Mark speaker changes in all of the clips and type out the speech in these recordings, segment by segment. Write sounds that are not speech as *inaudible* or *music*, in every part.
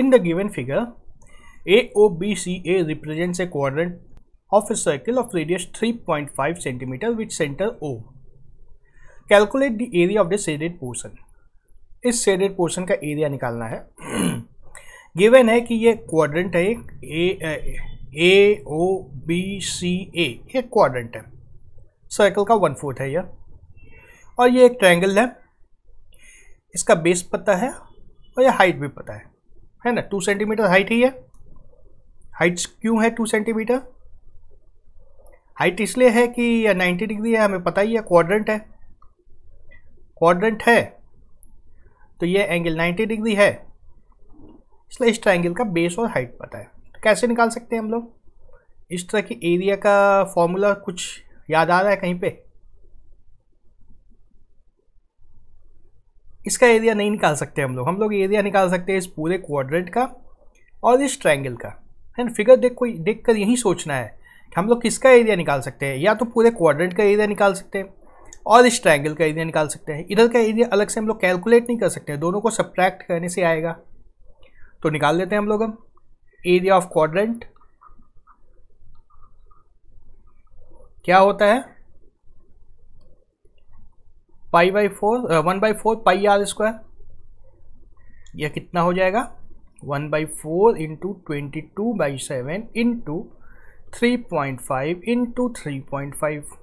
Speaker 1: In the given figure, AOBCA represents a quadrant of a circle of radius 3.5 cm with center O. Calculate the area of the shaded portion. इस shaded portion का area निकालना है given है कि ये quadrant है एक ए O B C ए ये क्वाड्रेंट है सर्कल का वन फोर्थ है यह और ये एक ट्रायंगल है इसका बेस पता है और ये हाइट भी पता है है ना टू सेंटीमीटर हाइट ही है हाइट क्यों है टू सेंटीमीटर हाइट इसलिए है कि यह नाइन्टी डिग्री है हमें पता ही है क्वाड्रेंट है क्वाड्रेंट है तो ये एंगल नाइन्टी डिग्री है इसलिए इस ट्राइंगल का बेस और हाइट पता है तो कैसे निकाल सकते हैं हम लोग इस तरह की एरिया का फॉर्मूला कुछ याद आ रहा है कहीं पे इसका एरिया नहीं निकाल सकते हम लोग हम लोग एरिया निकाल सकते हैं इस पूरे क्वाड्रेंट का और इस ट्रायंगल का एंड फिगर देख कोई देख कर यही सोचना है कि हम लोग किसका एरिया निकाल सकते हैं या तो पूरे क्वाड्रेंट का एरिया निकाल सकते हैं और इस ट्रायंगल का एरिया निकाल सकते हैं इधर का एरिया अलग से हम लोग कैलकुलेट नहीं कर सकते दोनों को सब्ट्रैक्ट करने से आएगा तो निकाल लेते हैं हम लोग हम एरिया ऑफ क्वाड्रेंट क्या होता है pi by four one by four pi r square यह कितना हो जाएगा one by four into twenty two by seven into three point five into three point five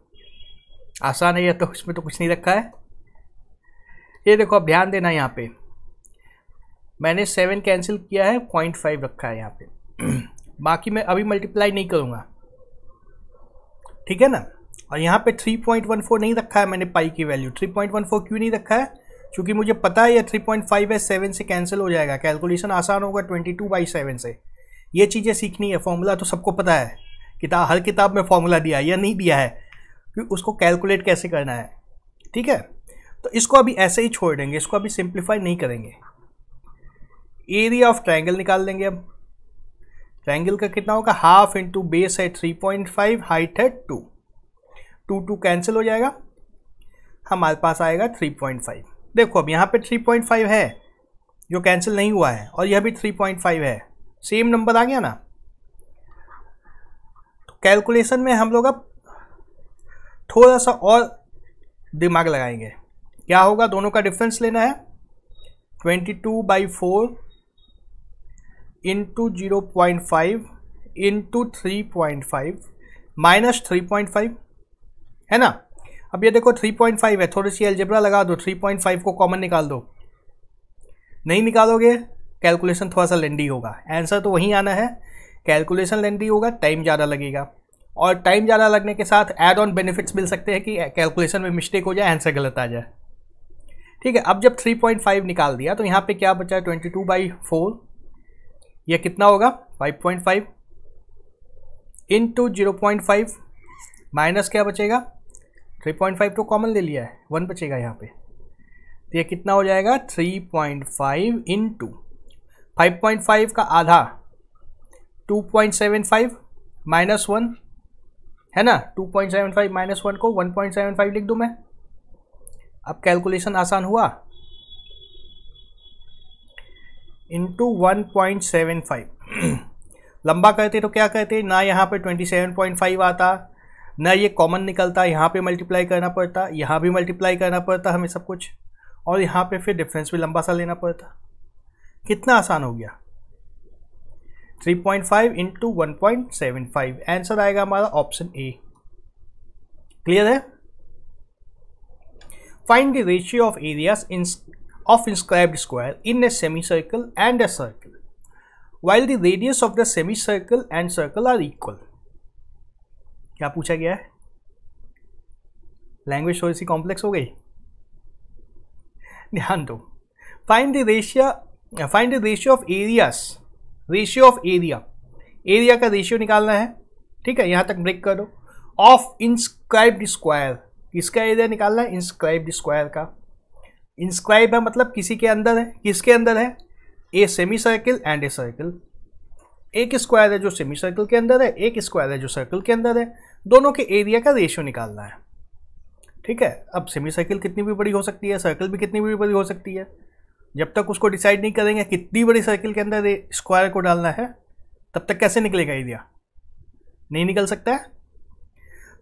Speaker 1: आसान है यह तो इसमें तो कुछ नहीं रखा है ये देखो अब ध्यान देना यहाँ पे मैंने सेवन कैंसिल किया है पॉइंट फाइव रखा है यहाँ पे *clears throat* बाकी मैं अभी मल्टीप्लाई नहीं करूँगा ठीक है ना और यहाँ पे 3.14 नहीं रखा है मैंने पाई की वैल्यू 3.14 क्यों नहीं रखा है क्योंकि मुझे पता है ये 3.5 है सेवन से कैंसिल हो जाएगा कैलकुलेशन आसान होगा 22 टू बाई सेवन से ये चीज़ें सीखनी है फॉर्मूला तो सबको पता है किताब हर किताब में फॉर्मूला दिया है या नहीं दिया है कि उसको कैलकुलेट कैसे करना है ठीक है तो इसको अभी ऐसे ही छोड़ देंगे इसको अभी सिंप्लीफाई नहीं करेंगे एरिया ऑफ ट्राइंगल निकाल देंगे अब ट्राइंगल का कितना होगा हाफ इंटू बेस है फाइव हाइट है टू टू टू कैंसिल हो जाएगा हमारे पास आएगा थ्री पॉइंट फाइव देखो अब यहाँ पे थ्री पॉइंट फाइव है जो कैंसिल नहीं हुआ है और यह भी थ्री पॉइंट फाइव है सेम नंबर आ गया ना तो कैलकुलेशन में हम लोग अब थोड़ा सा और दिमाग लगाएंगे क्या होगा दोनों का डिफरेंस लेना है twenty two by four into zero point five into three point five minus three point five है ना अब ये देखो 3.5 है थोड़ी सी एल्जेब्रा लगा दो 3.5 को कॉमन निकाल दो नहीं निकालोगे कैलकुलेशन थोड़ा सा लेंडी होगा आंसर तो वहीं आना है कैलकुलेशन लेंडी होगा टाइम ज़्यादा लगेगा और टाइम ज़्यादा लगने के साथ एड ऑन बेनिफिट्स मिल सकते हैं कि कैलकुलेशन में मिस्टेक हो जाए आंसर गलत आ जाए ठीक है अब जब 3.5 निकाल दिया तो यहाँ पे क्या बचा है ट्वेंटी टू बाई फोर यह कितना होगा 5.5 point five into zero point five minus क्या बचेगा थ्री पॉइंट फाइव तो कॉमन ले लिया है वन बचेगा यहाँ पे तो ये कितना हो जाएगा three point five into five point five का आधा two point seven five minus one है ना two point seven five minus one को वन पॉइंट सेवन फाइव लिख दूँ मैं अब कैलकुलेशन आसान हुआ into one point seven five लंबा कहते तो क्या कहते ना यहाँ पे ट्वेंटी सेवन पॉइंट फाइव आता ना ये कॉमन निकलता यहाँ पे मल्टीप्लाई करना पड़ता यहाँ भी मल्टीप्लाई करना पड़ता हमें सब कुछ और यहाँ पे फिर डिफरेंस भी लंबा सा लेना पड़ता कितना आसान हो गया 3.5 point five into one point seven five answer आएगा हमारा ऑप्शन ए क्लियर है find the ratio of areas in of inscribed square in a semi circle and a circle while the radius of the semi circle and circle are equal क्या पूछा गया है language थोड़ी C complex हो गई ध्यान दो find the ratio find the ratio of areas ratio of area area का रेशियो निकालना है ठीक है यहाँ तक ब्रेक कर दो ऑफ इंस्क्राइब स्क्वायर किसका एरिया निकालना है इंस्क्राइब्ड स्क्वायर का इंस्क्राइब है मतलब किसी के अंदर है किसके अंदर है a semi circle and a circle एक स्क्वायर है जो सेमी सर्कल के अंदर है एक स्क्वायर है जो सर्कल के अंदर है दोनों के एरिया का रेशियो निकालना है ठीक है अब सेमी सर्कल कितनी भी बड़ी हो सकती है सर्कल भी कितनी भी बड़ी हो सकती है जब तक उसको डिसाइड नहीं करेंगे कितनी बड़ी सर्कल के अंदर स्क्वायर को डालना है तब तक कैसे निकलेगा एरिया नहीं निकल सकता है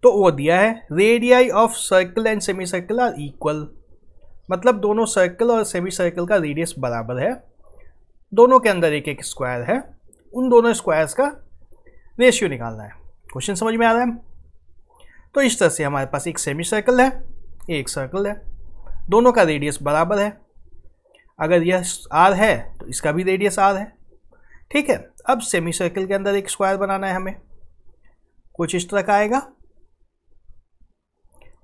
Speaker 1: तो वो दिया है radii of circle and semi circle are equal मतलब दोनों सर्कल और सेमी सर्कल का रेडियस बराबर है दोनों के अंदर एक एक स्क्वायर है उन दोनों स्क्वायर्स का रेशियो निकालना है क्वेश्चन समझ में आ रहा है तो इस तरह से हमारे पास एक सेमी सर्कल है एक सर्कल है दोनों का रेडियस बराबर है अगर यह आर है तो इसका भी रेडियस आर है ठीक है अब सेमी सर्कल के अंदर एक स्क्वायर बनाना है हमें कुछ इस तरह का आएगा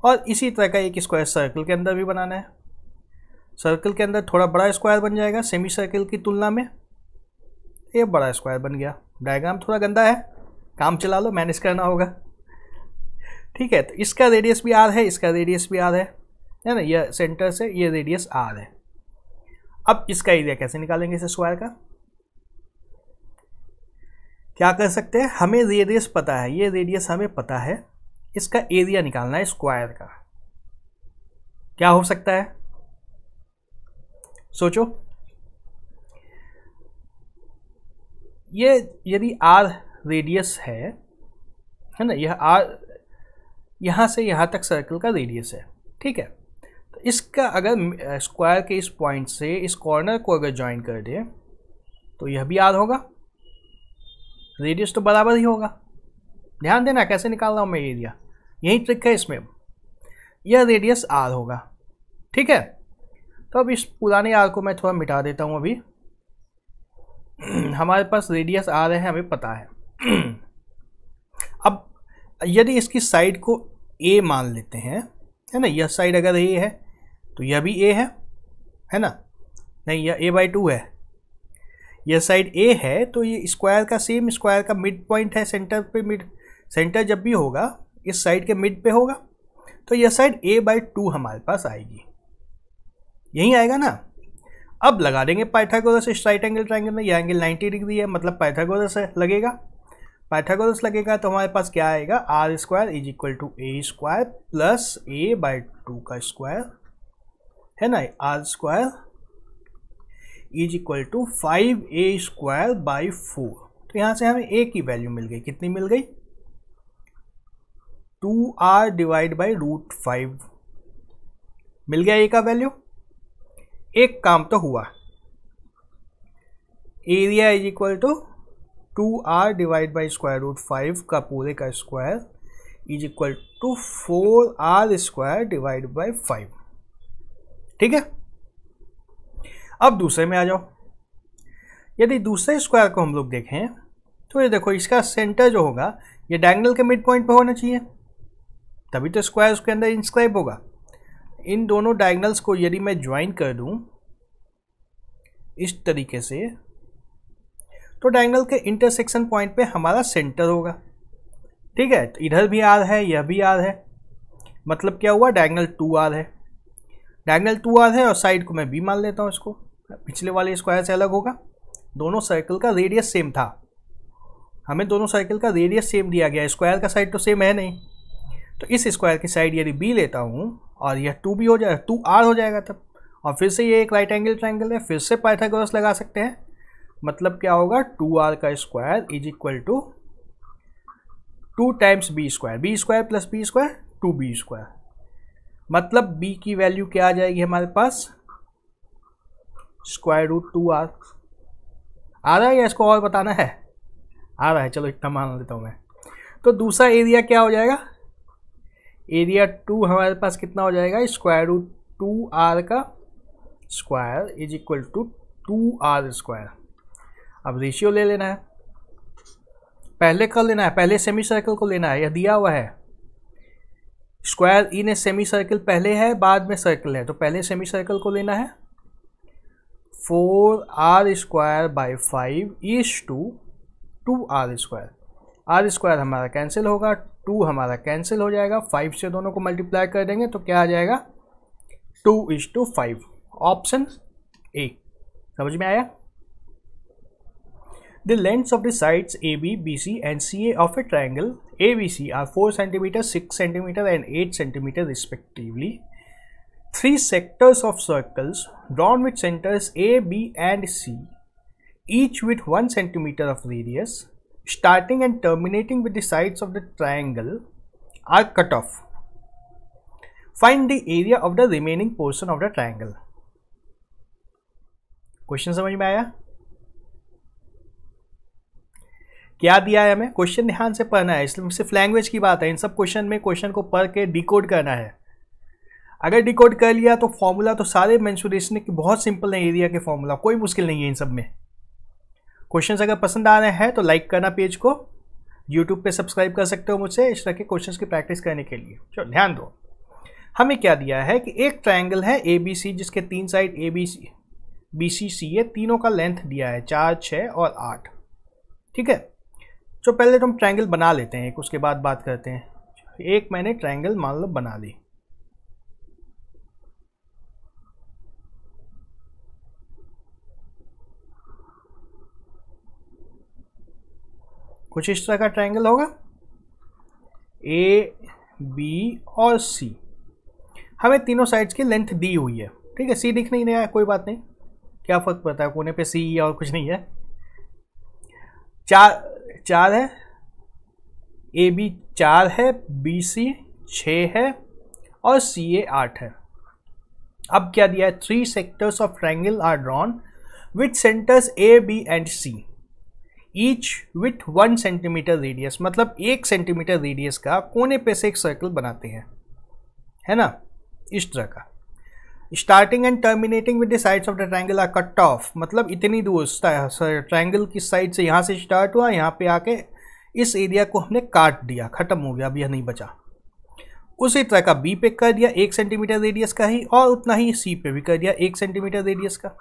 Speaker 1: और इसी तरह का एक स्क्वायर सर्कल के अंदर भी बनाना है सर्कल के अंदर थोड़ा बड़ा स्क्वायर बन जाएगा सेमी सर्कल की तुलना में ये बड़ा स्क्वायर बन गया डायग्राम थोड़ा गंदा है काम चला लो मैनेज करना होगा ठीक है तो इसका रेडियस भी आर है इसका रेडियस भी आर है है ना ये सेंटर से ये रेडियस आर है अब इसका एरिया कैसे निकालेंगे इस स्क्वायर का क्या कर सकते हैं हमें रेडियस पता है ये रेडियस हमें पता है इसका एरिया निकालना है स्क्वायर का क्या हो सकता है सोचो ये यदि आर रेडियस है है ना यह आर यहाँ से यहाँ तक सर्कल का रेडियस है ठीक है तो इसका अगर स्क्वायर के इस पॉइंट से इस कॉर्नर को अगर ज्वाइन कर दें तो यह भी आर होगा रेडियस तो बराबर ही होगा ध्यान देना कैसे निकाल रहा हूँ मैं एरिया यही ट्रिक है इसमें यह रेडियस आर होगा ठीक है तो अब इस पुराने आर को मैं थोड़ा मिटा देता हूँ अभी *clears throat* हमारे पास रेडियस आ रहे हैं हमें पता है *clears throat* अब यदि इसकी साइड को ए मान लेते हैं है ना यह साइड अगर ए है तो यह भी ए है है ना नहीं यह ए बाई टू है यह साइड ए है तो ये स्क्वायर का सेम स्क्वायर का मिड पॉइंट है सेंटर पे मिड सेंटर जब भी होगा इस साइड के मिड पे होगा तो यह साइड ए बाई टू हमारे पास आएगी यही आएगा ना अब लगा देंगे पाइथागोरस इस राइट एंगल ट्राइंगल में यह एंगल 90 डिग्री है मतलब पाइथागोरस लगेगा पाइथागोरस लगेगा तो हमारे पास क्या आएगा R square is equal to A square plus A by two का स्क्वायर है ना R square is equal to five A square by four तो यहाँ से हमें ए की वैल्यू मिल गई कितनी मिल गई two R divide by root five मिल गया ए का वैल्यू एक काम तो हुआ area is equal to two R divide by square root five का पूरे का square is equal to four R square divide by five ठीक है अब दूसरे में आ जाओ यदि दूसरे स्क्वायर को हम लोग देखें तो ये देखो इसका सेंटर जो होगा ये डायंगल के मिड पॉइंट पर होना चाहिए तभी तो स्क्वायर उसके अंदर इंस्क्राइब होगा इन दोनों डायगनल्स को यदि मैं ज्वाइन कर दूं इस तरीके से तो डायगनल के इंटरसेक्शन पॉइंट पे हमारा सेंटर होगा ठीक है तो इधर भी आर है यह भी आर है मतलब क्या हुआ डायगनल टू आर है डायगनल टू आर है और साइड को मैं बी मान लेता हूँ इसको पिछले वाले स्क्वायर से अलग होगा दोनों सर्कल का रेडियस सेम था हमें दोनों सर्कल का रेडियस सेम दिया गया स्क्वायर का साइड तो सेम है नहीं तो इस स्क्वायर की साइड यदि बी लेता हूँ और यह टू बी हो जाए टू आर हो जाएगा तब और फिर से ये एक राइट एंगल ट्राइंगल है फिर से पाइथागोरस लगा सकते हैं मतलब क्या होगा टू आर का square is equal to two times B square B square plus B square two B square मतलब बी की वैल्यू क्या आ जाएगी हमारे पास स्क्वायर रूट टू आर आ रहा है या इसको और बताना है आ रहा है चलो इतना मान लेता हूँ मैं तो दूसरा एरिया क्या हो जाएगा एरिया टू हमारे पास कितना हो जाएगा स्क्वायर रूट टू आर का square is equal to two R square अब रेशियो ले लेना है पहले कर लेना है पहले सेमी सर्कल को लेना है यह दिया हुआ है square in a semi circle पहले है बाद में सर्कल है तो पहले सेमी सर्कल को लेना है four R square by five is to two R square R square हमारा कैंसिल होगा टू हमारा कैंसिल हो जाएगा फाइव से दोनों को मल्टीप्लाई कर देंगे तो क्या आ जाएगा two is to five option A समझ में आया the length of the sides A B B C and C A of a triangle A B C are four centimetre six centimetre and eight centimetre respectively three sectors of circles drawn with centres A B and C each with one centimetre of radius starting and terminating with the sides of the triangle are cut off. Find the area of the remaining portion of the triangle. Question समझ में आया क्या दिया है हमें question ध्यान से पढ़ना है इसलिए सिर्फ लैंग्वेज की बात है इन सब क्वेश्चन में क्वेश्चन को पढ़ के डिकोड करना है अगर डिकोड कर लिया तो फॉर्मूला तो सारे मैंशुरेशन के बहुत सिंपल है एरिया के फॉर्मूला कोई मुश्किल नहीं है इन सब में क्वेश्चंस अगर पसंद आ रहे हैं तो लाइक करना पेज को यूट्यूब पे सब्सक्राइब कर सकते हो मुझसे इस तरह के क्वेश्चन की प्रैक्टिस करने के लिए चलो ध्यान दो हमें क्या दिया है कि एक ट्राइंगल है ए बी सी जिसके तीन side A B C B C C ये तीनों का लेंथ दिया है चार छः और आठ ठीक है तो पहले तो हम ट्राइंगल बना लेते हैं एक उसके बाद बात करते हैं एक मैंने ट्राइंगल मान लो बना ली कुछ इस तरह का ट्रायंगल होगा ए बी और सी हमें तीनों साइड्स की लेंथ दी हुई है ठीक है सी दिख नहीं रहा है कोई बात नहीं क्या फ़र्क पड़ता है कोने पे सी और कुछ नहीं है चार चार है ए बी चार है बी सी छ है और सी ए आठ है अब क्या दिया है three sectors of triangle are drawn with centres A B and C each with one centimetre radius मतलब एक सेंटीमीटर रेडियस का कोने पे से एक सर्कल बनाते हैं है ना इस तरह का starting and terminating with the sides of the triangle are cut off मतलब इतनी दूर ट्रायंगल किस साइड से यहाँ से स्टार्ट हुआ यहाँ पे आके इस एरिया को हमने काट दिया ख़त्म हो गया अब यह नहीं बचा उसी तरह का बी पे कर दिया एक सेंटीमीटर रेडियस का ही और उतना ही सी पे भी कर दिया एक सेंटीमीटर रेडियस का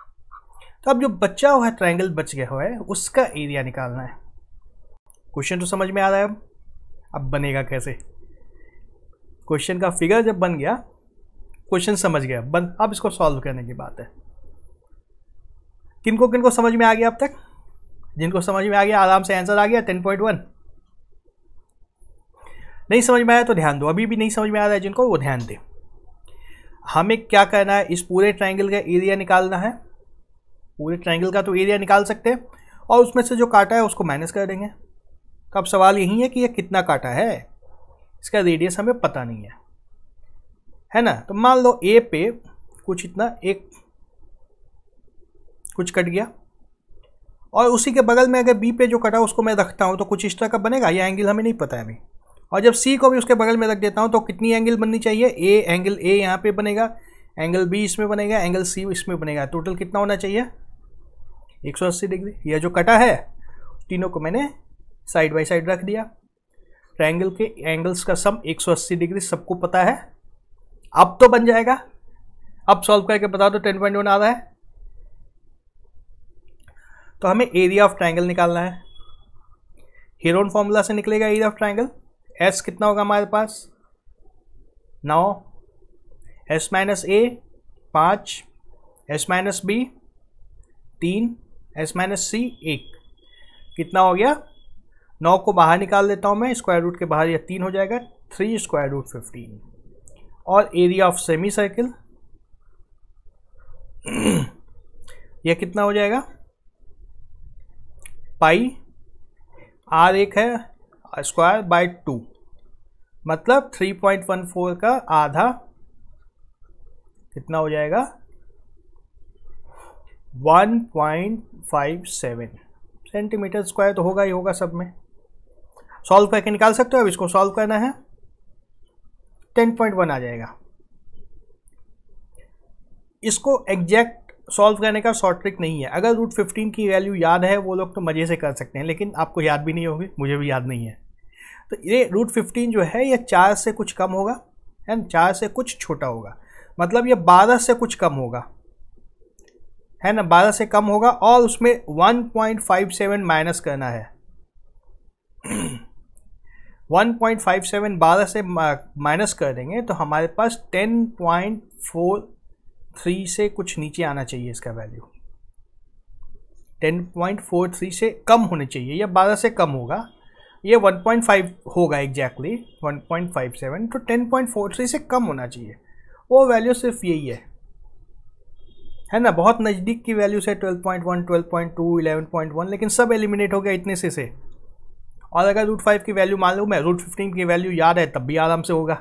Speaker 1: तो अब जो बचा हुआ है ट्राइंगल बच गया हुआ है उसका एरिया निकालना है क्वेश्चन तो समझ में आ रहा है अब अब बनेगा कैसे क्वेश्चन का फिगर जब बन गया क्वेश्चन समझ गया बन अब इसको सॉल्व करने की बात है किनको किनको समझ में आ गया अब तक जिनको समझ में आ गया आराम से आंसर आ गया टेन पॉइंट वन नहीं समझ में आया तो ध्यान दो अभी भी नहीं समझ में आ रहा है जिनको वो ध्यान दें हमें क्या करना है इस पूरे ट्राइंगल का एरिया निकालना है पूरे ट्रायंगल का तो एरिया निकाल सकते हैं और उसमें से जो काटा है उसको माइनस कर देंगे तो अब सवाल यही है कि यह कितना काटा है इसका रेडियस हमें पता नहीं है है ना तो मान लो ए पे कुछ इतना एक कुछ कट गया और उसी के बगल में अगर बी पे जो कटा उसको मैं रखता हूँ तो कुछ इस तरह का बनेगा ये एंगल हमें नहीं पता है अभी और जब सी को भी उसके बगल में रख देता हूँ तो कितनी एंगल बननी चाहिए ए एंगल ए यहाँ पे बनेगा एंगल बी इसमें बनेगा एंगल सी इसमें बनेगा टोटल कितना होना चाहिए 180 डिग्री यह जो कटा है तीनों को मैंने साइड बाय साइड रख दिया ट्रायंगल के एंगल्स का सम 180 डिग्री सबको पता है अब तो बन जाएगा अब सॉल्व करके बता दो टेन पॉइंट वन आ रहा है तो हमें एरिया ऑफ ट्रायंगल निकालना है हीरोन फॉर्मूला से निकलेगा एरिया ऑफ ट्रायंगल एस कितना होगा हमारे पास नौ एस माइनस ए पाँच एस माइनस बी तीन एस माइनस सी एक कितना हो गया नौ को बाहर निकाल देता हूँ मैं स्क्वायर रूट के बाहर यह तीन हो जाएगा थ्री स्क्वायर रूट फिफ्टीन और एरिया ऑफ सेमी सर्किल यह कितना हो जाएगा पाई आर एक है स्क्वायर बाय टू मतलब थ्री पॉइंट वन फोर का आधा कितना हो जाएगा 1.57 सेंटीमीटर स्क्वायर तो होगा ही होगा सब में सॉल्व करके निकाल सकते हो अब इसको सॉल्व करना है 10.1 आ जाएगा इसको एग्जैक्ट सॉल्व करने का शॉर्ट ट्रिक नहीं है अगर रूट फिफ्टीन की वैल्यू याद है वो लोग तो मज़े से कर सकते हैं लेकिन आपको याद भी नहीं होगी मुझे भी याद नहीं है तो ये रूट फिफ्टीन जो है ये चार से कुछ कम होगा ना चार से कुछ छोटा होगा मतलब ये बारह से कुछ कम होगा है ना बारह से कम होगा और उसमें one point five seven minus करना है वन पॉइंट फाइव सेवन बारह से माइनस कर देंगे तो हमारे पास टेन पॉइंट फोर थ्री से कुछ नीचे आना चाहिए इसका value ten point four three से कम होने चाहिए या बारह से कम होगा ये फाइव होगा exactly one point five seven तो टेन पॉइंट फोर थ्री से कम होना चाहिए वो वैल्यू सिर्फ यही है है ना बहुत नज़दीक की वैल्यू से 12.1, 12.2, 11.1 लेकिन सब एलिमिनेट हो गया इतने से से और अगर रूट फाइव की वैल्यू मालूम मैं रूट फिफ्टीन की वैल्यू याद है तब भी आराम से होगा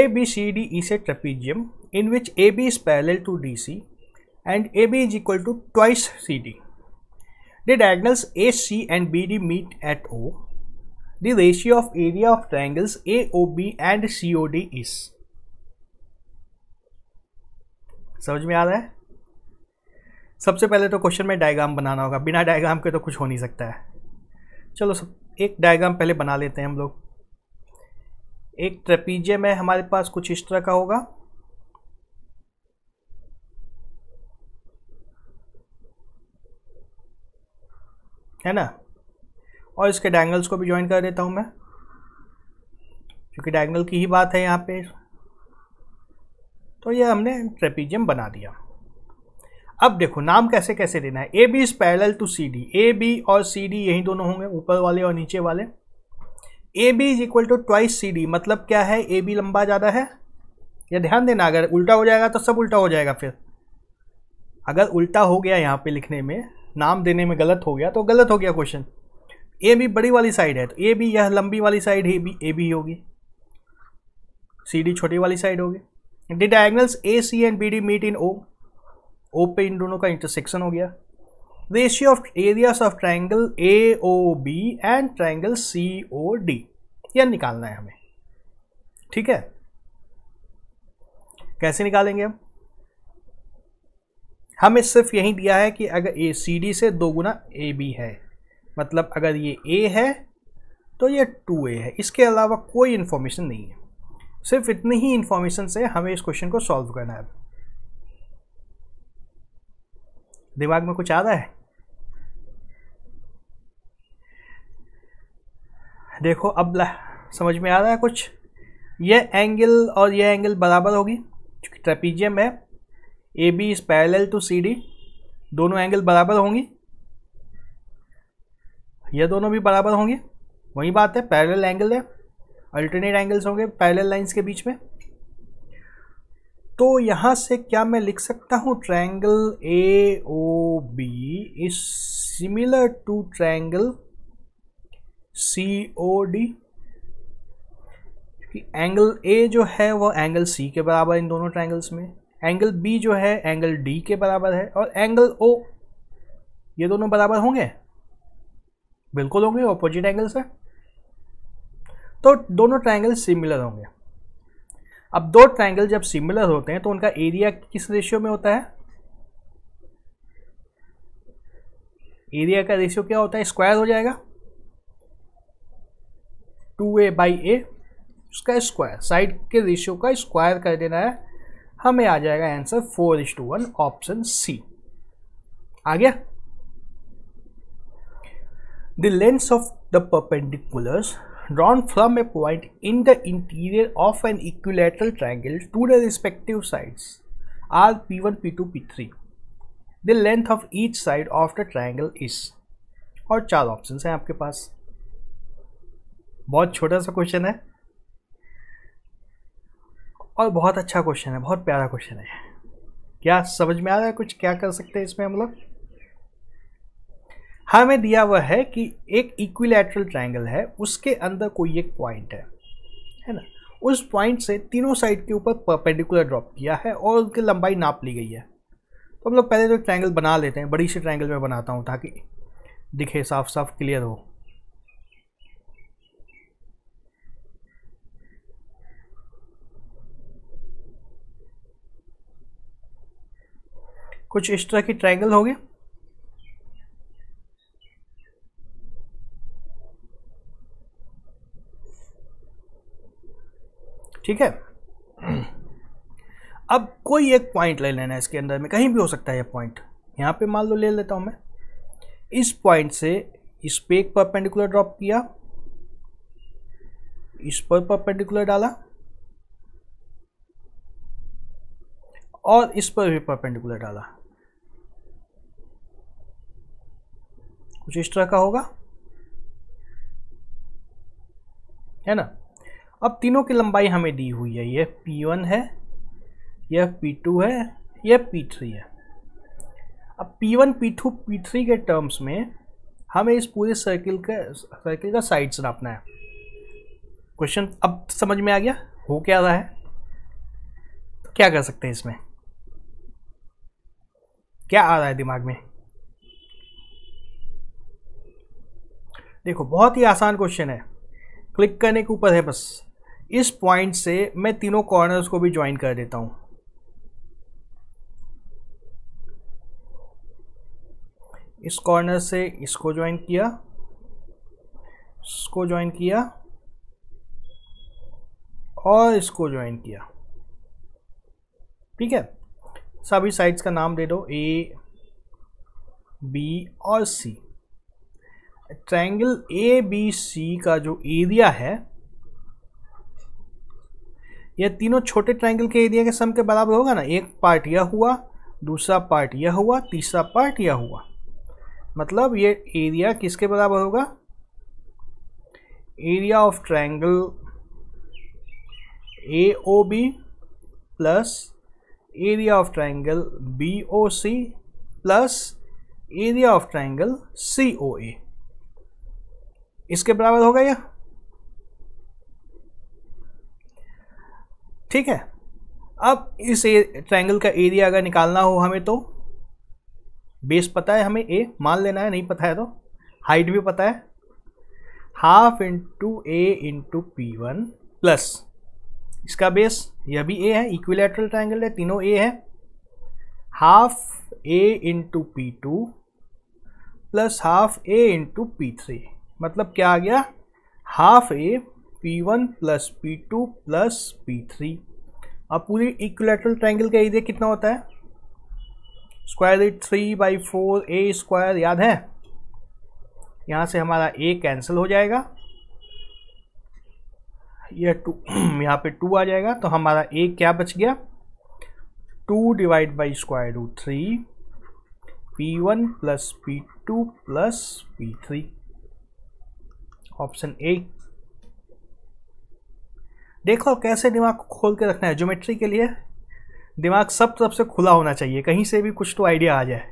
Speaker 1: ए बी सी डी ई से trapezium in which A B is parallel to D C and A B is equal D the diagonals A C and B D meet at O the ratio of area of triangles A O B and C O D is समझ में आ रहा है सबसे पहले तो question में diagram बनाना होगा बिना डायग्राम के तो कुछ हो नहीं सकता है चलो सब एक डायग्राम पहले बना लेते हैं हम लोग एक ट्रपीजे में हमारे पास कुछ इस तरह का होगा है ना और इसके डायंगल्स को भी ज्वाइन कर देता हूँ मैं क्योंकि डायंगल की ही बात है यहाँ पे तो ये हमने ट्रेपीजियम बना दिया अब देखो नाम कैसे कैसे देना है A B is parallel to C D A B और सी डी यही दोनों होंगे ऊपर वाले और नीचे वाले A B is equal to twice C D मतलब क्या है ए बी लंबा ज़्यादा है या ध्यान देना अगर उल्टा हो जाएगा तो सब उल्टा हो जाएगा फिर अगर उल्टा हो गया यहाँ पे लिखने में नाम देने में गलत हो गया तो गलत हो गया क्वेश्चन ए बी बड़ी वाली साइड है तो ए बी यह लंबी वाली side A B A B होगी सी डी छोटी वाली साइड होगी D diagonals A C and B D meet in O O पे इन दोनों का इंटरसेक्शन हो गया ratio of areas of triangle A O B and triangle C O D यह निकालना है हमें ठीक है कैसे निकालेंगे हम हमें सिर्फ यही दिया है कि अगर ए सी डी से दो गुना ए बी है मतलब अगर ये ए है तो ये टू ए है इसके अलावा कोई इन्फॉर्मेशन नहीं है सिर्फ इतनी ही इन्फॉर्मेशन से हमें इस क्वेश्चन को सॉल्व करना है दिमाग में कुछ आ रहा है देखो अब समझ में आ रहा है कुछ ये एंगल और ये एंगल बराबर होगी क्योंकि ट्रेपीजियम है A B is parallel to C D दोनों एंगल बराबर होंगी ये दोनों भी बराबर होंगे वही बात है पैरेलल एंगल है अल्टरनेट एंगल्स होंगे पैरेलल लाइंस के बीच में तो यहाँ से क्या मैं लिख सकता हूँ triangle A O B is similar to triangle C O D क्योंकि एंगल ए जो है वो एंगल सी के बराबर इन दोनों ट्रायंगल्स में एंगल बी जो है एंगल डी के बराबर है और एंगल ओ ये दोनों बराबर होंगे बिल्कुल होंगे ऑपोजिट एंगल्स है तो दोनों ट्राइंगल सिमिलर होंगे अब दो ट्राइंगल जब सिमिलर होते हैं तो उनका एरिया किस रेशियो में होता है एरिया का रेशियो क्या होता है स्क्वायर हो जाएगा टू ए बाई ए उसका स्क्वायर साइड के रेशियो का स्क्वायर कर देना है हमें आ जाएगा answer four is to one option C आ गया the length of the perpendiculars drawn from a point in the interior of an equilateral triangle to the respective sides are P1, P2, P3. The length of each side of the triangle is और चार option हैं आपके पास बहुत छोटा सा question है और बहुत अच्छा क्वेश्चन है बहुत प्यारा क्वेश्चन है क्या समझ में आ रहा है कुछ क्या कर सकते हैं इसमें हम लोग हमें दिया हुआ है कि एक इक्विलेटरल ट्रायंगल है उसके अंदर कोई एक पॉइंट है है ना उस पॉइंट से तीनों साइड के ऊपर परपेंडिकुलर ड्रॉप किया है और उनकी लंबाई नाप ली गई है तो हम लोग पहले तो ट्रायंगल बना लेते हैं बड़ी सी ट्रायंगल में बनाता हूँ ताकि दिखे साफ साफ क्लियर हो कुछ इस तरह की ट्रायंगल हो गया ठीक है अब कोई एक पॉइंट ले लेना इसके अंदर में कहीं भी हो सकता है यह पॉइंट यहां पे मान लो ले लेता हूं मैं इस पॉइंट से इस पे एक परपेंडिकुलर ड्रॉप किया इस पर परपेंडिकुलर डाला और इस पर भी परपेंडिकुलर डाला कुछ इस तरह का होगा है ना अब तीनों की लंबाई हमें दी हुई है यह पी वन है यह पी टू है यह पी थ्री है अब P P one two P three के टर्म्स में हमें इस पूरे सर्किल के सर्किल का साइड्स नापना है क्वेश्चन अब समझ में आ गया हो क्या रहा है तो क्या कर सकते हैं इसमें क्या आ रहा है दिमाग में देखो बहुत ही आसान क्वेश्चन है क्लिक करने के ऊपर है बस इस पॉइंट से मैं तीनों कॉर्नर्स को भी ज्वाइन कर देता हूं इस कॉर्नर से इसको ज्वाइन किया इसको ज्वाइन किया और इसको ज्वाइन किया ठीक है सभी साइड्स का नाम दे दो ए बी और सी ट्रायंगल ए बी सी का जो एरिया है यह तीनों छोटे ट्राइंगल के एरिया के सम के बराबर होगा ना एक पार्ट यह हुआ दूसरा पार्ट यह हुआ तीसरा पार्ट यह हुआ मतलब ये एरिया किसके बराबर होगा area of triangle A O B plus area of triangle B O C plus area of triangle C O A इसके बराबर होगा यह ठीक है अब इस ट्रायंगल का एरिया अगर निकालना हो हमें तो बेस पता है हमें ए मान लेना है नहीं पता है तो हाइट भी पता है half into A into P one plus इसका बेस यह भी ए है इक्विलेटरल ट्रायंगल है तीनों ए है half A into P two plus half A into P three मतलब क्या आ गया half A P one plus P two plus P three अब पूरी इक्वलेटरल ट्रायंगल का एरिया कितना होता है square root three by four A square याद है यहाँ से हमारा ए कैंसिल हो जाएगा यह टू *clears throat* यहाँ पे टू आ जाएगा तो हमारा ए क्या बच गया two divide by square root three P one plus P two plus P three option A देखो कैसे दिमाग को खोल के रखना है ज्योमेट्री के लिए दिमाग सब तरफ से खुला होना चाहिए कहीं से भी कुछ तो आइडिया आ जाए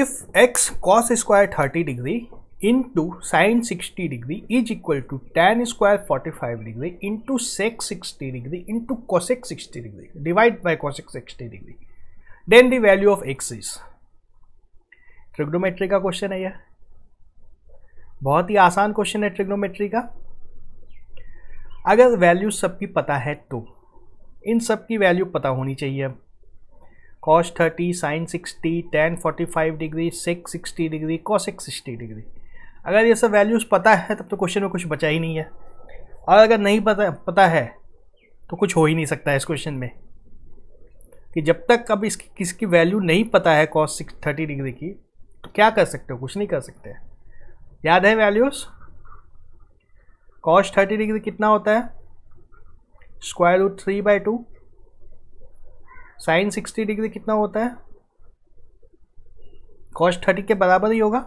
Speaker 1: if X cos square thirty degree into sine sixty degree is equal to tan square forty five degree into sec sixty degree into cosec sixty degree divide by cosec sixty degree then the value of X is trigonometry का question है यह बहुत ही आसान question है trigonometry का अगर value सबकी पता है तो इन सब की वैल्यू पता होनी चाहिए अब cos thirty sine sixty tan forty five degree sec sixty degree cosec sixty degree अगर ये सब वैल्यूज़ पता है तब तो क्वेश्चन में कुछ बचा ही नहीं है और अगर नहीं पता पता है तो कुछ हो ही नहीं सकता है इस क्वेश्चन में कि जब तक अब इसकी किसकी वैल्यू नहीं पता है कॉस सिक्स थर्टी डिग्री की तो क्या कर सकते हो कुछ नहीं कर सकते याद है वैल्यूज़ कॉस्ट थर्टी डिग्री कितना होता है square root three by two sine sixty degree कितना होता है कॉस्ट थर्टी के बराबर ही होगा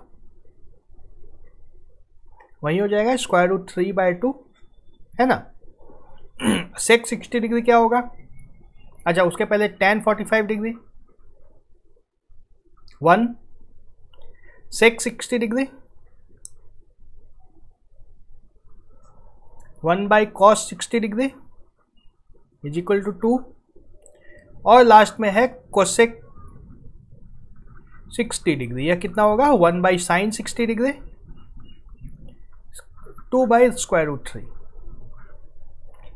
Speaker 1: वही हो जाएगा square root three by two है ना सेक्स *clears throat* सिक्सटी डिग्री क्या होगा अच्छा उसके पहले tan forty five degree one sec sixty degree one by cos sixty degree is equal to two और लास्ट में है कोसेक सिक्सटी डिग्री यह कितना होगा one by sine sixty degree two by square root three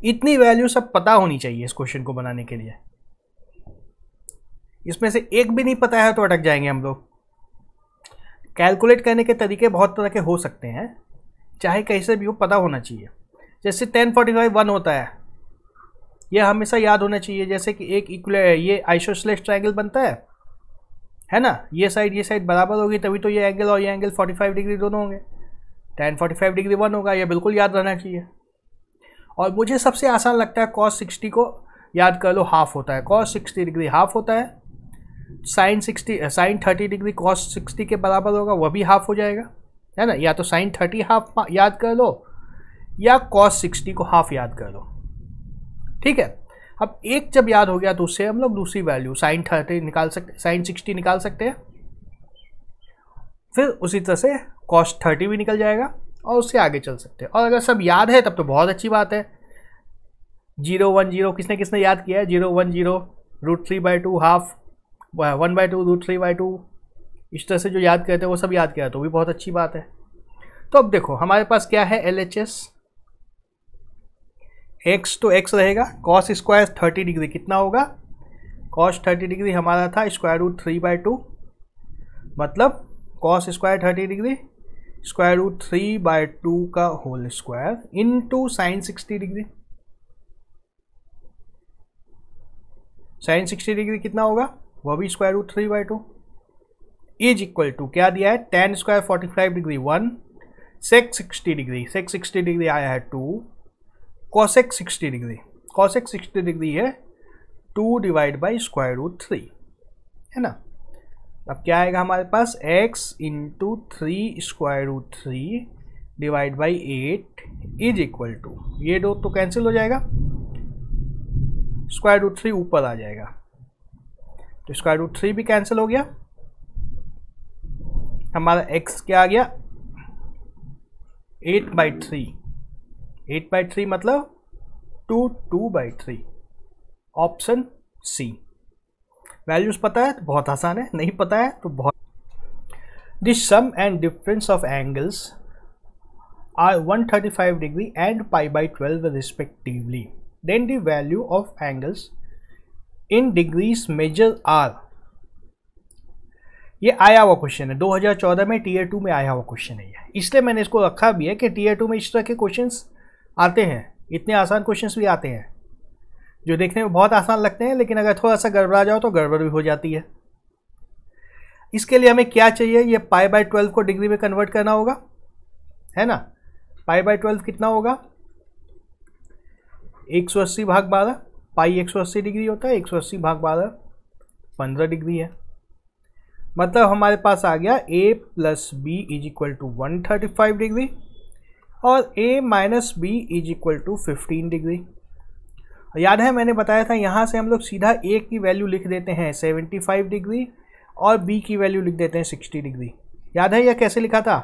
Speaker 1: इतनी value सब पता होनी चाहिए इस क्वेश्चन को बनाने के लिए इसमें से एक भी नहीं पता है तो अटक जाएंगे हम लोग कैलकुलेट करने के तरीके बहुत तरह के हो सकते हैं चाहे कैसे भी हो पता होना चाहिए जैसे टेन फोर्टी फाइव वन होता है ये हमेशा याद होना चाहिए जैसे कि एक इक्वल ये आइसोसलेस ट्राइंगल बनता है है ना ये साइड ये साइड बराबर होगी तभी तो ये एंगल और ये एंगल 45 डिग्री दोनों होंगे टेन 45 डिग्री वन होगा ये बिल्कुल याद रहना चाहिए और मुझे सबसे आसान लगता है कॉस 60 को याद कर लो हाफ होता है कॉस 60 डिग्री हाफ होता है साइन 60 साइन 30 डिग्री कॉस 60 के बराबर होगा वह भी हाफ हो जाएगा है ना या तो साइन 30 हाफ याद कर लो या कॉस सिक्सटी को हाफ याद कर लो ठीक है अब एक जब याद हो गया तो उससे हम लोग दूसरी वैल्यू साइन थर्टी निकाल सकते साइन सिक्सटी निकाल सकते हैं फिर उसी तरह से कॉस्ट थर्टी भी निकल जाएगा और उससे आगे चल सकते हैं और अगर सब याद है तब तो बहुत अच्छी बात है जीरो वन जीरो किसने किसने याद किया है zero one zero root three by two half one by two root three by two इस तरह से जो याद करते हैं वो सब याद किया तो भी बहुत अच्छी बात है तो अब देखो हमारे पास क्या है एल एच एस एक्स तो एक्स रहेगा कॉस स्क्वायर थर्टी डिग्री कितना होगा कॉस थर्टी डिग्री हमारा था square root three by two मतलब cos square thirty degree square root three by two का whole square into sine sixty degree sine sixty degree कितना होगा वह भी square root three by two is equal to क्या दिया है tan square forty five degree one sec sixty degree sec sixty degree आया है two cosec sixty degree cosec sixty degree है two divide by square root three है ना अब क्या आएगा हमारे पास X into three square root three divide by eight is equal to ये दो तो कैंसिल हो जाएगा स्क्वायर रूट थ्री ऊपर आ जाएगा तो स्क्वायर रूट थ्री भी कैंसिल हो गया हमारा एक्स क्या आ गया eight by three eight by three मतलब two two by three option C values पता है तो बहुत आसान है नहीं पता है तो बहुत the sum and difference of angles are 135 degree and pi by twelve respectively then the value of angles in degrees measure are ये आया हुआ क्वेश्चन है 2014 में टीयर टू में आया हुआ क्वेश्चन है ये इसलिए मैंने इसको रखा भी है कि टीयर टू में इस तरह के क्वेश्चंस आते हैं इतने आसान क्वेश्चन भी आते हैं जो देखने में बहुत आसान लगते हैं लेकिन अगर थोड़ा सा गड़बड़ा जाओ तो गड़बड़ भी हो जाती है इसके लिए हमें क्या चाहिए ये पाई बाय ट्वेल्व को डिग्री में कन्वर्ट करना होगा है ना पाई बाय ट्वेल्व कितना होगा एक सौ अस्सी भाग बारह पाई एक सौ अस्सी डिग्री होता है एक सौ अस्सी भाग बारह पंद्रह डिग्री है मतलब हमारे पास आ गया A plus B is equal to one thirty five degree और A minus B is equal to fifteen degree याद है मैंने बताया था यहाँ से हम लोग सीधा ए की वैल्यू लिख देते हैं सेवेंटी फाइव डिग्री और बी की वैल्यू लिख देते हैं सिक्सटी डिग्री याद है यह कैसे लिखा था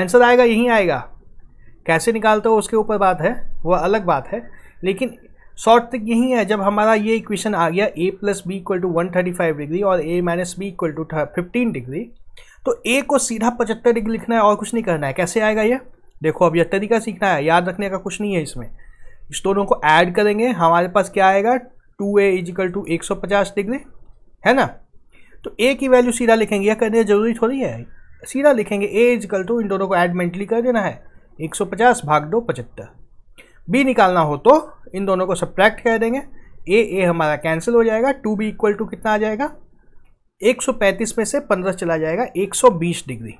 Speaker 1: आंसर आएगा यहीं आएगा कैसे निकालते हो उसके ऊपर बात है वह अलग बात है लेकिन शॉर्ट तक यही है जब हमारा ये इक्वेशन आ गया A plus B equal to one thirty five degree और A minus B equal to fifteen degree तो ए को सीधा पचहत्तर डिग्री लिखना है और कुछ नहीं करना है कैसे आएगा ये देखो अब यह तरीका सीखना है याद रखने का कुछ नहीं है इसमें इस दोनों को ऐड करेंगे हमारे पास क्या आएगा टू ए इजिकल टू एक सौ पचास डिग्री है ना तो ए की वैल्यू सीधा लिखेंगे यह करने जरूरी थोड़ी है सीधा लिखेंगे ए इजिकल टू इन दोनों को ऐड मेंटली कर देना है एक सौ पचास भाग दो पचहत्तर बी निकालना हो तो इन दोनों को सब्ट्रैक्ट कर देंगे ए ए हमारा कैंसिल हो जाएगा टू बी इक्वल टू कितना आ जाएगा 135 में से 15 चला जाएगा 120 degree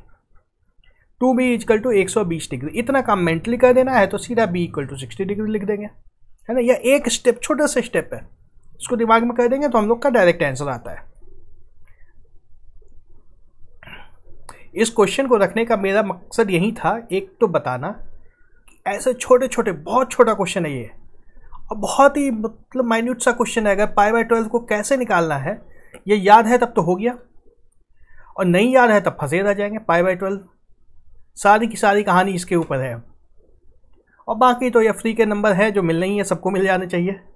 Speaker 1: two B is equal to एक डिग्री इतना काम मेंटली कर देना है तो सीधा B equal to sixty degree लिख देंगे है ना या एक स्टेप छोटा सा स्टेप है इसको दिमाग में कर देंगे तो हम लोग का डायरेक्ट आंसर आता है इस क्वेश्चन को रखने का मेरा मकसद यही था एक तो बताना कि ऐसे छोटे छोटे बहुत छोटा क्वेश्चन है ये और बहुत ही मतलब माइन्यूट सा क्वेश्चन है अगर पाई बाई ट्वेल्व को कैसे निकालना है ये याद है तब तो हो गया और नहीं याद है तब फंसे रह जाएंगे पाई बाई ट्वेल्व सारी की सारी कहानी इसके ऊपर है और बाकी तो ये फ्री के नंबर है जो मिल नहीं है सबको मिल जाने चाहिए